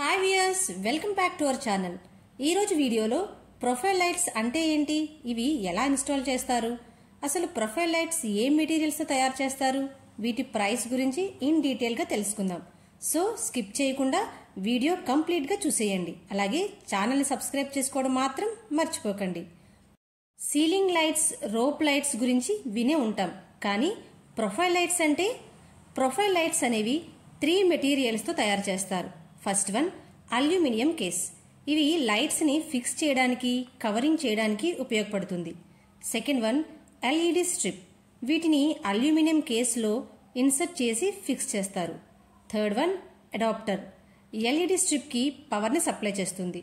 hi viewers welcome back to our channel ఈరోజు వీడియోలో profile lights అంటే ఏంటి ఇవి ఎలా ఇన్స్టాల్ చేస్తారు అసలు ప్రొఫైల్ లైట్స్ ఏ మెటీరియల్స్తో తయారు చేస్తారు వీటి ప్రైస్ గురించి ఇన్ డీటెయిల్గా తెలుసుకుందాం సో స్కిప్ చేయకుండా వీడియో కంప్లీట్గా చూసేయండి అలాగే ఛానల్ని సబ్స్క్రైబ్ చేసుకోవడం మాత్రం మర్చిపోకండి సీలింగ్ లైట్స్ రోప్ లైట్స్ గురించి వినే ఉంటాం కానీ ప్రొఫైల్ లైట్స్ అంటే ప్రొఫైల్ లైట్స్ అనేవి త్రీ మెటీరియల్స్తో తయారు చేస్తారు ఫస్ట్ వన్ అల్యూమినియం కేస్ ఇవి లైట్స్ని ఫిక్స్ చేయడానికి కవరింగ్ చేయడానికి ఉపయోగపడుతుంది సెకండ్ వన్ ఎల్ఈడి స్ట్రిప్ వీటిని అల్యూమినియం కేస్లో ఇన్సర్ట్ చేసి ఫిక్స్ చేస్తారు థర్డ్ వన్ అడాప్టర్ ఎల్ఈడి స్ట్రిప్కి పవర్ని సప్లై చేస్తుంది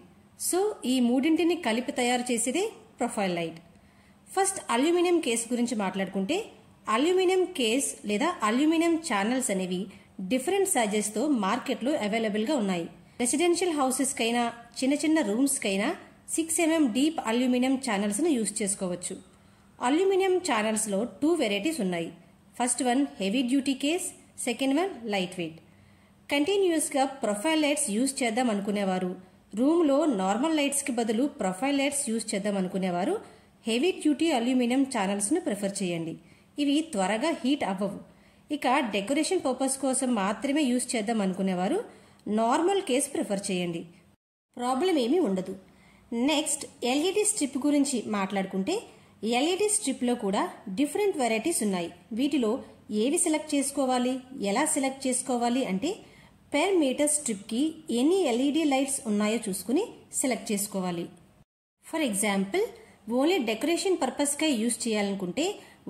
సో ఈ మూడింటిని కలిపి తయారు చేసేదే profile light first aluminium case గురించి మాట్లాడుకుంటే అల్యూమినియం కేస్ లేదా అల్యూమినియం ఛానల్స్ అనేవి డిఫరెంట్ సైజెస్తో అవైలబుల్ అవైలబుల్గా ఉన్నాయి రెసిడెన్షియల్ హౌసెస్కైనా చిన్న చిన్న రూమ్స్కైనా సిక్స్ ఎంఎం డీప్ అల్యూమినియం ఛానల్స్ను యూస్ చేసుకోవచ్చు అల్యూమినియం ఛానల్స్లో టూ వెరైటీస్ ఉన్నాయి first one heavy duty case second one light weight గా ప్రొఫైల్ లైట్స్ యూజ్ చేద్దాం అనుకునేవారు రూమ్లో నార్మల్ లైట్స్కి బదులు ప్రొఫైల్ లైట్స్ యూజ్ చేద్దాం అనుకునేవారు హెవీ డ్యూటీ అల్యూమినియం ఛానల్స్ను ప్రిఫర్ చేయండి ఇవి త్వరగా హీట్ అవ్వవు ఇక డెకరేషన్ పర్పస్ కోసం మాత్రమే యూస్ చేద్దాం అనుకునేవారు నార్మల్ కేస్ ప్రిఫర్ చేయండి ప్రాబ్లం ఏమీ ఉండదు నెక్స్ట్ ఎల్ఈడి స్ట్రిప్ గురించి మాట్లాడుకుంటే ఎల్ఈడి స్ట్రిప్లో కూడా డిఫరెంట్ వెరైటీస్ ఉన్నాయి వీటిలో ఏవి సెలెక్ట్ చేసుకోవాలి ఎలా సెలెక్ట్ చేసుకోవాలి అంటే పెర్ మీటర్ స్ట్రిప్కి ఎన్ని ఎల్ఈడి లైట్స్ ఉన్నాయో చూసుకుని సెలెక్ట్ చేసుకోవాలి ఫర్ ఎగ్జాంపుల్ ఓన్లీ డెకరేషన్ పర్పస్గా యూజ్ చేయాలనుకుంటే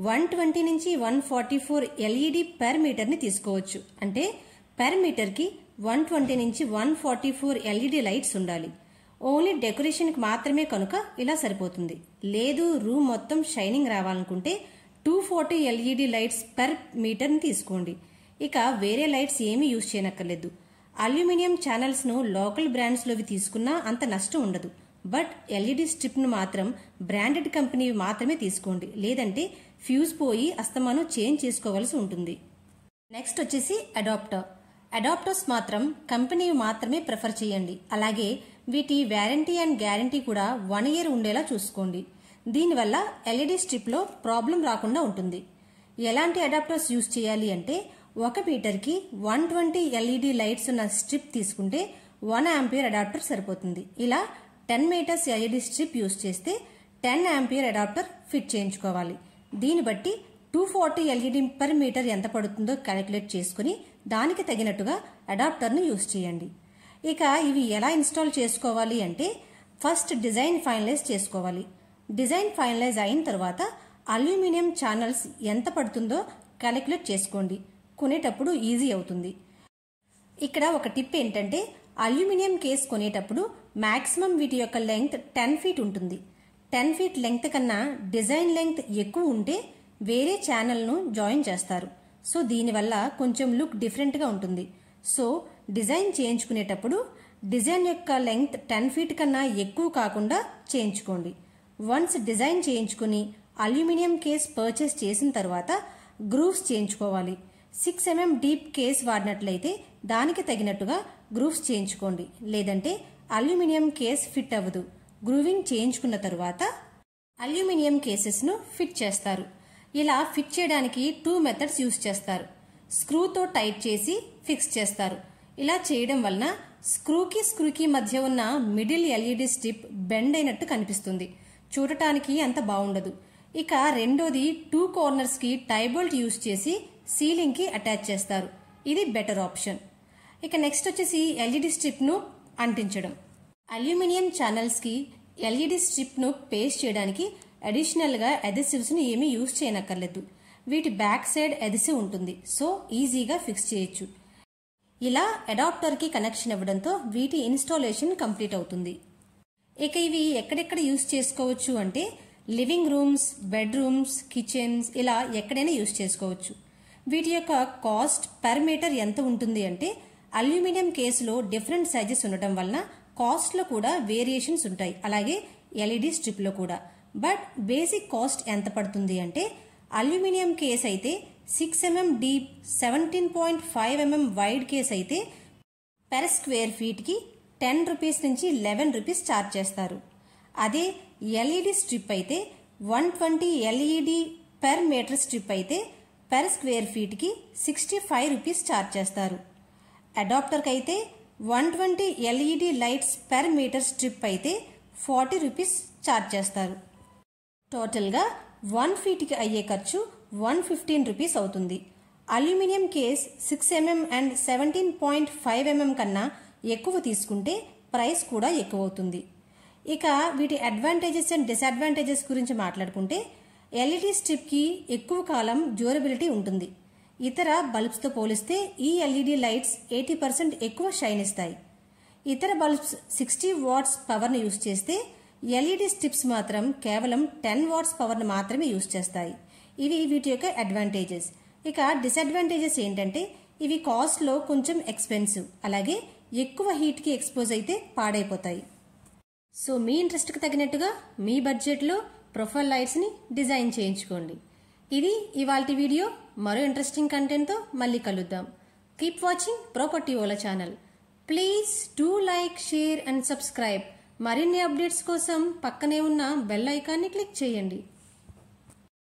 వన్ ట్వంటీ నుంచి one forty four LED per మీటర్ని తీసుకోవచ్చు అంటే పర్ మీటర్కి వన్ ట్వంటీ నుంచి one forty four LED lights ఉండాలి ఓన్లీ డెకరేషన్కి మాత్రమే కనుక ఇలా సరిపోతుంది లేదు రూమ్ మొత్తం షైనింగ్ రావాలనుకుంటే two forty LED lights per మీటర్ని తీసుకోండి ఇక వేరే లైట్స్ ఏమీ యూజ్ చేయనక్కర్లేదు అల్యూమినియం ఛానల్స్ను లోకల్ బ్రాండ్స్లోవి తీసుకున్నా అంత నష్టం ఉండదు బట్ ఎల్ఈడి స్ట్రిప్ను మాత్రం బ్రాండెడ్ కంపెనీ మాత్రమే తీసుకోండి లేదంటే ఫ్యూజ్ పోయి అస్తమానం చేంజ్ చేసుకోవాల్సి ఉంటుంది నెక్స్ట్ వచ్చేసి అడాప్టర్ అడాప్టర్స్ మాత్రం కంపెనీ మాత్రమే ప్రిఫర్ చేయండి అలాగే వీటి వ్యారంటీ అండ్ గ్యారంటీ కూడా వన్ ఇయర్ ఉండేలా చూసుకోండి దీనివల్ల ఎల్ఈడి స్ట్రిప్లో ప్రాబ్లం రాకుండా ఉంటుంది ఎలాంటి అడాప్టర్స్ యూజ్ చేయాలి అంటే ఒక మీటర్కి వన్ ట్వంటీ ఎల్ఈడి లైట్స్ ఉన్న స్ట్రిప్ తీసుకుంటే వన్ యాంపియర్ అడాప్టర్ సరిపోతుంది ఇలా ten metres LED strip use చేస్తే టెన్ యాంపియర్ అడాప్టర్ ఫిట్ చేయించుకోవాలి దీన్ని బట్టి two forty LED per metre ఎంత పడుతుందో క్యాలిక్యులేట్ చేసుకుని దానికి తగినట్టుగా అడాప్టర్ను యూజ్ చేయండి ఇక ఇవి ఎలా ఇన్స్టాల్ చేసుకోవాలి అంటే ఫస్ట్ డిజైన్ ఫైనలైజ్ చేసుకోవాలి డిజైన్ ఫైనలైజ్ అయిన తర్వాత అల్యూమినియం ఛానల్స్ ఎంత పడుతుందో క్యాలిక్యులేట్ చేసుకోండి కొనేటప్పుడు ఈజీ అవుతుంది ఇక్కడ ఒక టిప్ ఏంటంటే అల్యూమినియం కేస్ కొనేటప్పుడు మ్యాక్సిమం వీటి యొక్క లెంగ్త్ టెన్ ఫీట్ ఉంటుంది టెన్ ఫీట్ లెంగ్త్ కన్నా డిజైన్ లెంగ్త్ ఎక్కువ ఉంటే వేరే ఛానల్ను జాయిన్ చేస్తారు సో దీనివల్ల కొంచెం లుక్ డిఫరెంట్గా ఉంటుంది సో డిజైన్ చేయించుకునేటప్పుడు డిజైన్ యొక్క లెంగ్త్ టెన్ ఫీట్ కన్నా ఎక్కువ కాకుండా చేయించుకోండి వన్స్ డిజైన్ చేయించుకుని అల్యూమినియం కేస్ పర్చేస్ చేసిన తర్వాత గ్రూఫ్స్ చేయించుకోవాలి సిక్స్ ఎంఎం డీప్ కేస్ వాడినట్లయితే దానికి తగినట్టుగా గ్రూఫ్స్ చేయించుకోండి లేదంటే అల్యూమినియం కేస్ ఫిట్ అవ్వదు గ్రూవింగ్ చేయించుకున్న తరువాత అల్యూమినియం కేసెస్ను ఫిట్ చేస్తారు ఇలా ఫిట్ చేయడానికి టూ మెథడ్స్ యూస్ చేస్తారు స్క్రూతో టైట్ చేసి ఫిక్స్ చేస్తారు ఇలా చేయడం వలన స్క్రూకి స్క్రూకి మధ్య ఉన్న మిడిల్ ఎల్ఈడి స్ట్రిప్ బెండ్ అయినట్టు కనిపిస్తుంది చూడటానికి అంత బాగుండదు ఇక రెండోది టూ కార్నర్స్కి టైబోల్ట్ యూస్ చేసి సీలింగ్కి అటాచ్ చేస్తారు ఇది బెటర్ ఆప్షన్ ఇక నెక్స్ట్ వచ్చేసి ఎల్ఈడి స్ట్రిప్ను అంటించడం అల్యూమినియం ఛానల్స్కి ఎల్ఈడి స్ట్రిప్ను పేస్ట్ చేయడానికి అడిషనల్గా అదెసివ్స్ను ఏమీ యూజ్ చేయనక్కర్లేదు వీటి బ్యాక్ సైడ్ అదెసివ్ ఉంటుంది సో ఈజీగా ఫిక్స్ చేయొచ్చు ఇలా అడాప్టర్కి కనెక్షన్ ఇవ్వడంతో వీటి ఇన్స్టాలేషన్ కంప్లీట్ అవుతుంది ఇక ఇవి ఎక్కడెక్కడ యూస్ చేసుకోవచ్చు అంటే లివింగ్ రూమ్స్ బెడ్రూమ్స్ కిచెన్స్ ఇలా ఎక్కడైనా యూస్ చేసుకోవచ్చు వీటి యొక్క కాస్ట్ పర్ మీటర్ ఎంత ఉంటుంది అంటే అల్యూమినియం కేసులో డిఫరెంట్ సైజెస్ ఉండటం వలన కాస్ట్లో కూడా వేరియేషన్స్ ఉంటాయి అలాగే ఎల్ఈడి స్ట్రిప్లో e కూడా బట్ బేసిక్ కాస్ట్ ఎంత పడుతుంది అంటే అల్యూమినియం కేస్ అయితే six MM deep seventeen point five MM wide case అయితే పెర్ స్క్వేర్ ఫీట్కి టెన్ రూపీస్ నుంచి లెవెన్ రూపీస్ ఛార్జ్ చేస్తారు అదే ఎల్ఈడి స్ట్రిప్ e అయితే one twenty LED per metre strip అయితే పెర్ స్క్వేర్ ఫీట్కి సిక్స్టీ ఫైవ్ రూపీస్ ఛార్జ్ చేస్తారు అడాప్టర్కి అయితే one twenty LED lights per metre strip అయితే ఫార్టీ రూపీస్ ఛార్జ్ చేస్తారు టోటల్గా వన్ ఫీట్కి అయ్యే ఖర్చు వన్ ఫిఫ్టీన్ రూపీస్ అవుతుంది aluminium case six MM and seventeen point five MM కన్నా ఎక్కువ తీసుకుంటే ప్రైస్ కూడా ఎక్కువ అవుతుంది ఇక వీటి అడ్వాంటేజెస్ అండ్ డిసడ్వాంటేజెస్ గురించి మాట్లాడుకుంటే ఎల్ఈడి స్ట్రిప్కి ఎక్కువ కాలం డ్యూరబిలిటీ ఉంటుంది ఇతర బల్బ్స్తో పోలిస్తే ఈ ఎల్ఈడి లైట్స్ ఎయిటీ పర్సెంట్ ఎక్కువ షైన్ ఇస్తాయి ఇతర బల్బ్స్ సిక్స్టీ వాట్స్ పవర్ను యూజ్ చేస్తే ఎల్ఈడి స్టిప్స్ మాత్రం కేవలం టెన్ వాట్స్ పవర్ను మాత్రమే యూజ్ చేస్తాయి ఇవి వీటి యొక్క అడ్వాంటేజెస్ ఇక డిసడ్వాంటేజెస్ ఏంటంటే ఇవి కాస్ట్లో కొంచెం ఎక్స్పెన్సివ్ అలాగే ఎక్కువ హీట్కి ఎక్స్పోజ్ అయితే పాడైపోతాయి సో మీ ఇంట్రెస్ట్కి తగినట్టుగా మీ బడ్జెట్లో ప్రొఫైల్ లైట్స్ని డిజైన్ చేయించుకోండి ఇది ఇవాళ వీడియో మరో ఇంట్రెస్టింగ్ కంటెంట్తో మళ్ళీ కలుద్దాం కీప్ వాచింగ్ ప్రాపర్టీ ఓల channel please do like share and subscribe మరిన్ని అప్డేట్స్ కోసం పక్కనే ఉన్న బెల్ ఐకాన్ని క్లిక్ చేయండి